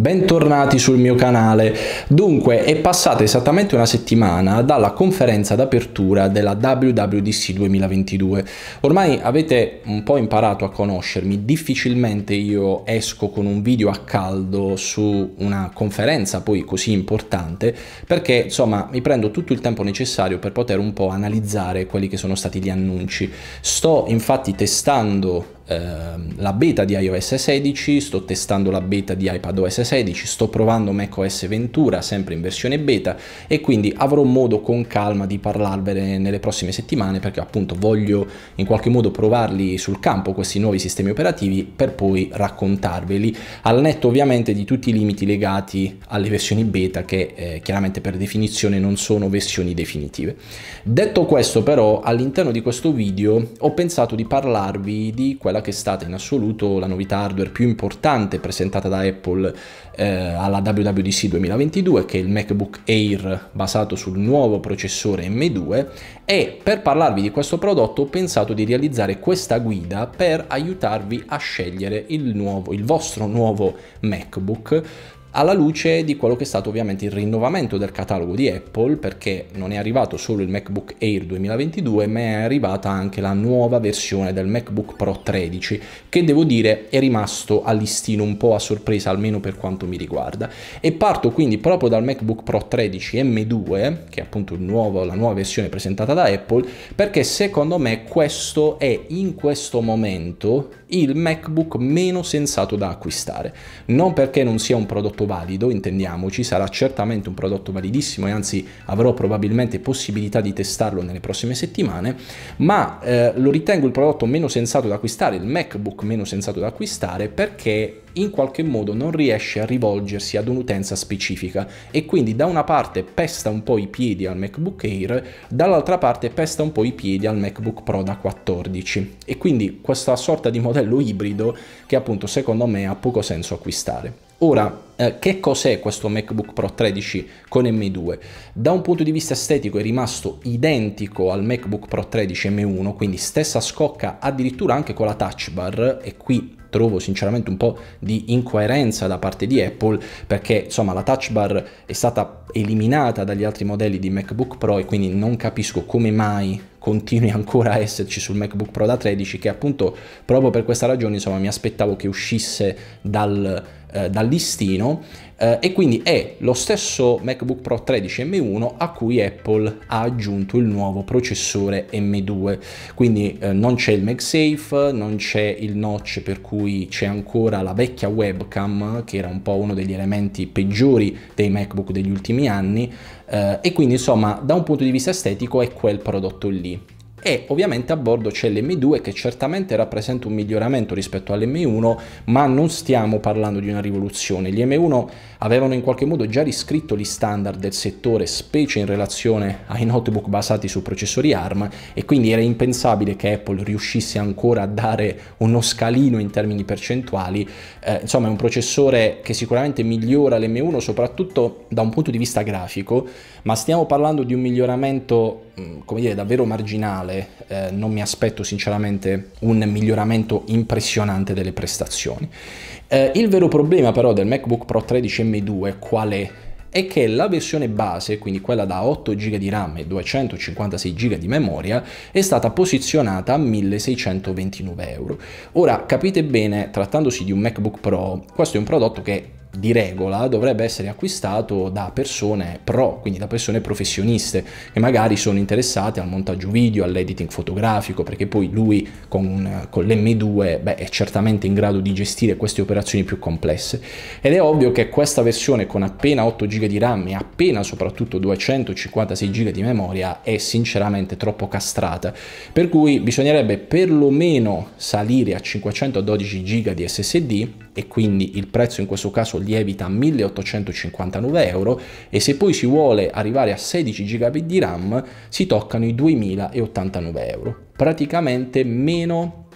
Bentornati sul mio canale. Dunque, è passata esattamente una settimana dalla conferenza d'apertura della WWDC 2022. Ormai avete un po' imparato a conoscermi, difficilmente io esco con un video a caldo su una conferenza poi così importante, perché insomma mi prendo tutto il tempo necessario per poter un po' analizzare quelli che sono stati gli annunci. Sto infatti testando Ehm, la beta di iOS 16, sto testando la beta di iPadOS 16, sto provando macOS Ventura sempre in versione beta e quindi avrò modo con calma di parlarvene nelle prossime settimane perché appunto voglio in qualche modo provarli sul campo questi nuovi sistemi operativi per poi raccontarveli al netto ovviamente di tutti i limiti legati alle versioni beta che eh, chiaramente per definizione non sono versioni definitive. Detto questo però all'interno di questo video ho pensato di parlarvi di quella quella che è stata in assoluto la novità hardware più importante presentata da Apple eh, alla WWDC 2022, che è il MacBook Air basato sul nuovo processore M2 e per parlarvi di questo prodotto ho pensato di realizzare questa guida per aiutarvi a scegliere il, nuovo, il vostro nuovo MacBook alla luce di quello che è stato ovviamente il rinnovamento del catalogo di Apple, perché non è arrivato solo il MacBook Air 2022, ma è arrivata anche la nuova versione del MacBook Pro 13, che devo dire è rimasto a listino un po' a sorpresa, almeno per quanto mi riguarda. E parto quindi proprio dal MacBook Pro 13 M2, che è appunto nuovo, la nuova versione presentata da Apple, perché secondo me questo è in questo momento il MacBook meno sensato da acquistare. Non perché non sia un prodotto valido, intendiamoci, sarà certamente un prodotto validissimo e anzi avrò probabilmente possibilità di testarlo nelle prossime settimane, ma eh, lo ritengo il prodotto meno sensato da acquistare, il MacBook meno sensato da acquistare perché in qualche modo non riesce a rivolgersi ad un'utenza specifica e quindi da una parte pesta un po' i piedi al MacBook Air, dall'altra parte pesta un po' i piedi al MacBook Pro da 14 e quindi questa sorta di modello ibrido che appunto secondo me ha poco senso acquistare. Ora, eh, che cos'è questo MacBook Pro 13 con M2? Da un punto di vista estetico è rimasto identico al MacBook Pro 13 M1, quindi stessa scocca addirittura anche con la touch bar e qui trovo sinceramente un po' di incoerenza da parte di Apple perché insomma la touch bar è stata eliminata dagli altri modelli di MacBook Pro e quindi non capisco come mai continui ancora a esserci sul MacBook Pro da 13 che appunto proprio per questa ragione insomma mi aspettavo che uscisse dal, eh, dal listino eh, e quindi è lo stesso MacBook Pro 13 M1 a cui Apple ha aggiunto il nuovo processore M2 quindi eh, non c'è il MagSafe non c'è il notch per cui c'è ancora la vecchia webcam che era un po' uno degli elementi peggiori dei MacBook degli ultimi anni eh, e quindi insomma da un punto di vista estetico è quel prodotto lì e ovviamente a bordo c'è l'M2 che certamente rappresenta un miglioramento rispetto all'M1 ma non stiamo parlando di una rivoluzione gli M1 avevano in qualche modo già riscritto gli standard del settore specie in relazione ai notebook basati su processori ARM e quindi era impensabile che Apple riuscisse ancora a dare uno scalino in termini percentuali eh, insomma è un processore che sicuramente migliora l'M1 soprattutto da un punto di vista grafico ma stiamo parlando di un miglioramento Mm, come dire, davvero marginale, eh, non mi aspetto sinceramente un miglioramento impressionante delle prestazioni. Eh, il vero problema però del MacBook Pro 13 M2 qual è? è che la versione base, quindi quella da 8 GB di RAM e 256 GB di memoria, è stata posizionata a 1629 euro. Ora capite bene, trattandosi di un MacBook Pro, questo è un prodotto che di regola dovrebbe essere acquistato da persone pro, quindi da persone professioniste che magari sono interessate al montaggio video, all'editing fotografico, perché poi lui con, con l'M2 beh, è certamente in grado di gestire queste operazioni più complesse. Ed è ovvio che questa versione con appena 8 GB di RAM e appena soprattutto 256 GB di memoria è sinceramente troppo castrata, per cui bisognerebbe perlomeno salire a 512 GB di SSD e quindi il prezzo in questo caso lievita a 1859 euro e se poi si vuole arrivare a 16 GB di RAM si toccano i 2089 euro, praticamente meno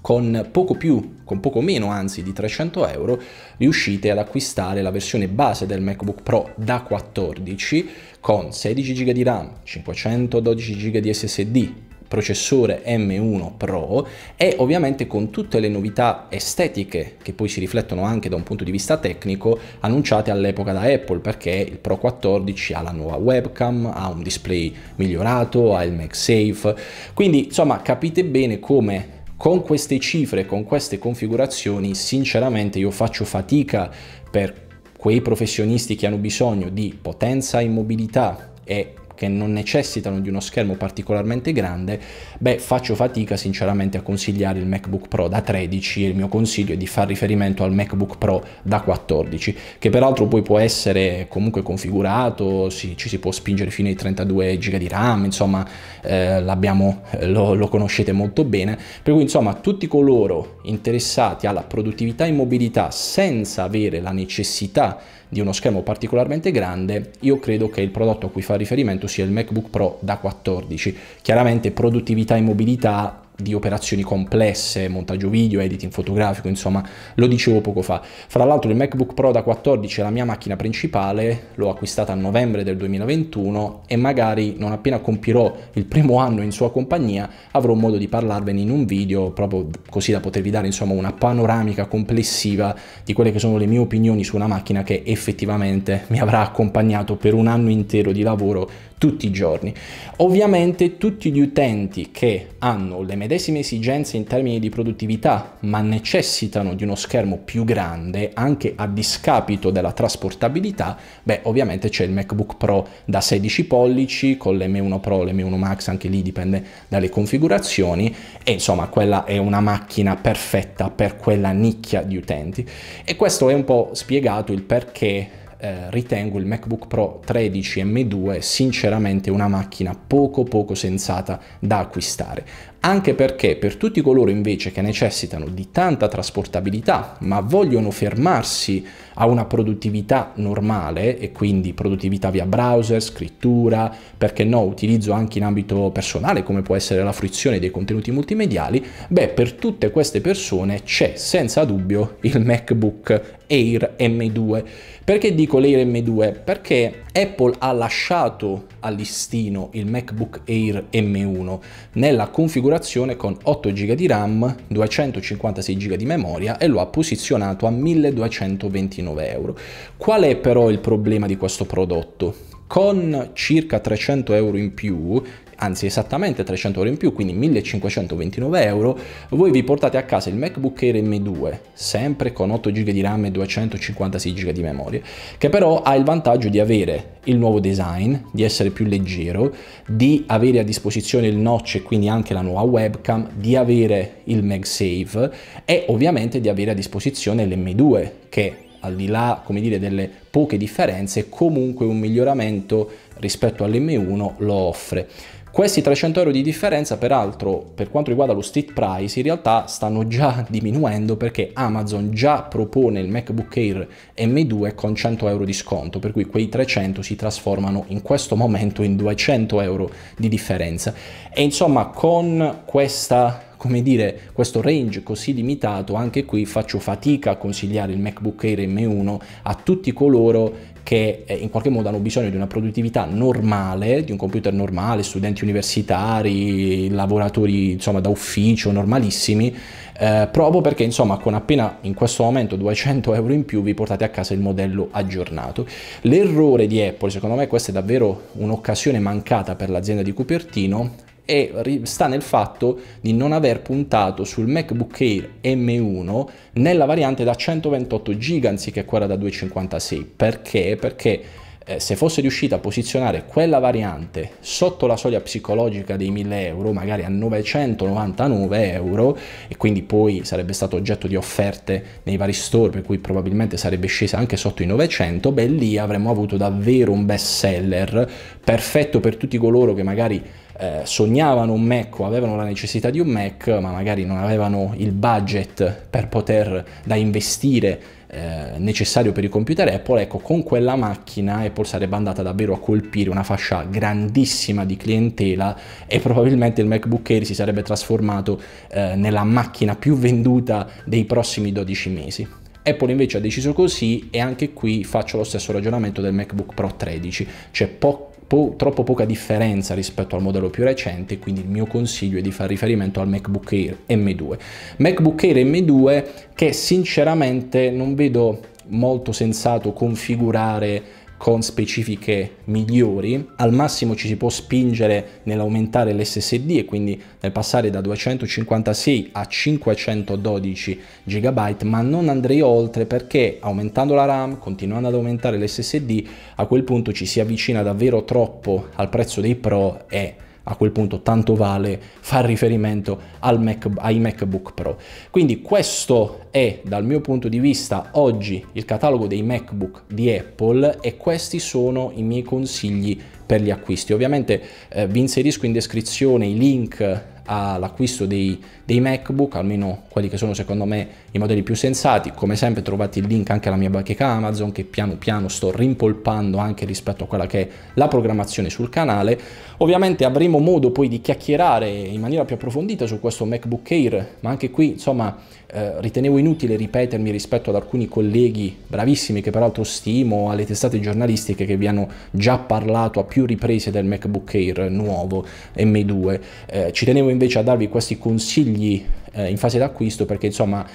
con poco più, con poco meno anzi di 300 euro, riuscite ad acquistare la versione base del MacBook Pro da 14 con 16 GB di RAM, 512 GB di SSD, processore M1 Pro e ovviamente con tutte le novità estetiche che poi si riflettono anche da un punto di vista tecnico annunciate all'epoca da Apple perché il Pro 14 ha la nuova webcam, ha un display migliorato, ha il MagSafe, quindi insomma capite bene come con queste cifre, con queste configurazioni, sinceramente io faccio fatica per quei professionisti che hanno bisogno di potenza e mobilità e che non necessitano di uno schermo particolarmente grande, beh faccio fatica sinceramente a consigliare il MacBook Pro da 13 e il mio consiglio è di far riferimento al MacBook Pro da 14, che peraltro poi può essere comunque configurato, si, ci si può spingere fino ai 32 GB di RAM, insomma eh, eh, lo, lo conoscete molto bene, per cui insomma tutti coloro interessati alla produttività e mobilità senza avere la necessità di uno schermo particolarmente grande, io credo che il prodotto a cui fa riferimento momento sia il MacBook Pro da 14. Chiaramente produttività e mobilità di operazioni complesse, montaggio video, editing fotografico, insomma, lo dicevo poco fa. Fra l'altro il MacBook Pro da 14 è la mia macchina principale, l'ho acquistata a novembre del 2021 e magari non appena compirò il primo anno in sua compagnia avrò modo di parlarvene in un video, proprio così da potervi dare insomma una panoramica complessiva di quelle che sono le mie opinioni su una macchina che effettivamente mi avrà accompagnato per un anno intero di lavoro tutti i giorni. Ovviamente tutti gli utenti che hanno le medesime esigenze in termini di produttività, ma necessitano di uno schermo più grande, anche a discapito della trasportabilità, beh ovviamente c'è il MacBook Pro da 16 pollici con le M1 Pro, le M1 Max, anche lì dipende dalle configurazioni e insomma quella è una macchina perfetta per quella nicchia di utenti. E questo è un po' spiegato il perché eh, ritengo il MacBook Pro 13 M2 sinceramente una macchina poco poco sensata da acquistare anche perché per tutti coloro invece che necessitano di tanta trasportabilità ma vogliono fermarsi a una produttività normale e quindi produttività via browser, scrittura, perché no, utilizzo anche in ambito personale come può essere la fruizione dei contenuti multimediali, beh per tutte queste persone c'è senza dubbio il MacBook Air M2. Perché dico l'Air M2? Perché Apple ha lasciato al listino il MacBook Air M1 nella configurazione configurazione con 8 GB di RAM, 256 GB di memoria e lo ha posizionato a 1229 euro. Qual è però il problema di questo prodotto? con circa 300 euro in più anzi esattamente 300 euro in più, quindi 1529 euro, voi vi portate a casa il MacBook Air M2, sempre con 8 GB di RAM e 256 GB di memoria, che però ha il vantaggio di avere il nuovo design, di essere più leggero, di avere a disposizione il notch e quindi anche la nuova webcam, di avere il MagSafe e ovviamente di avere a disposizione l'M2 che al di là come dire, delle poche differenze, comunque un miglioramento rispetto all'M1 lo offre. Questi 300 euro di differenza, peraltro, per quanto riguarda lo street price, in realtà stanno già diminuendo perché Amazon già propone il MacBook Air M2 con 100 euro di sconto, per cui quei 300 si trasformano in questo momento in 200 euro di differenza. E insomma, con questa come dire, questo range così limitato, anche qui faccio fatica a consigliare il MacBook Air M1 a tutti coloro che eh, in qualche modo hanno bisogno di una produttività normale, di un computer normale, studenti universitari, lavoratori insomma da ufficio normalissimi, eh, proprio perché insomma con appena in questo momento 200 euro in più vi portate a casa il modello aggiornato. L'errore di Apple, secondo me questa è davvero un'occasione mancata per l'azienda di Cupertino, e sta nel fatto di non aver puntato sul MacBook Air M1 nella variante da 128 GB anziché quella da 256. Perché? Perché eh, se fosse riuscita a posizionare quella variante sotto la soglia psicologica dei 1000 euro, magari a 999 euro, e quindi poi sarebbe stato oggetto di offerte nei vari store, per cui probabilmente sarebbe scesa anche sotto i 900, beh lì avremmo avuto davvero un best seller perfetto per tutti coloro che magari eh, sognavano un Mac o avevano la necessità di un Mac, ma magari non avevano il budget per poter da investire eh, necessario per il computer Apple, ecco con quella macchina Apple sarebbe andata davvero a colpire una fascia grandissima di clientela e probabilmente il MacBook Air si sarebbe trasformato eh, nella macchina più venduta dei prossimi 12 mesi. Apple invece ha deciso così e anche qui faccio lo stesso ragionamento del MacBook Pro 13, c'è cioè poco po- troppo poca differenza rispetto al modello più recente, quindi il mio consiglio è di fare riferimento al MacBook Air M2. MacBook Air M2 che sinceramente non vedo molto sensato configurare con specifiche migliori, al massimo ci si può spingere nell'aumentare l'SSD e quindi nel passare da 256 a 512 GB, ma non andrei oltre perché aumentando la RAM, continuando ad aumentare l'SSD, a quel punto ci si avvicina davvero troppo al prezzo dei Pro e a quel punto tanto vale far riferimento Mac, ai MacBook Pro. Quindi questo è dal mio punto di vista oggi il catalogo dei MacBook di Apple e questi sono i miei consigli per gli acquisti. Ovviamente eh, vi inserisco in descrizione i link all'acquisto dei, dei, MacBook, almeno quelli che sono secondo me i modelli più sensati. Come sempre trovate il link anche alla mia bacheca Amazon che piano piano sto rimpolpando anche rispetto a quella che è la programmazione sul canale. Ovviamente avremo modo poi di chiacchierare in maniera più approfondita su questo MacBook Air, ma anche qui insomma eh, ritenevo inutile ripetermi rispetto ad alcuni colleghi bravissimi che peraltro stimo alle testate giornalistiche che vi hanno già parlato a più riprese del MacBook Air nuovo M2. Eh, ci tenevo invece a darvi questi consigli eh, in fase d'acquisto perché insomma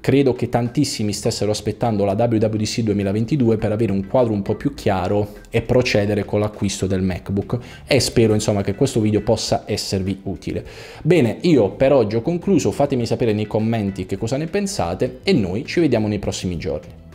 credo che tantissimi stessero aspettando la WWDC 2022 per avere un quadro un po' più chiaro e procedere con l'acquisto del MacBook e spero insomma che questo video possa esservi utile. Bene, io per oggi ho concluso, fatemi sapere nei commenti che cosa ne pensate e noi ci vediamo nei prossimi giorni.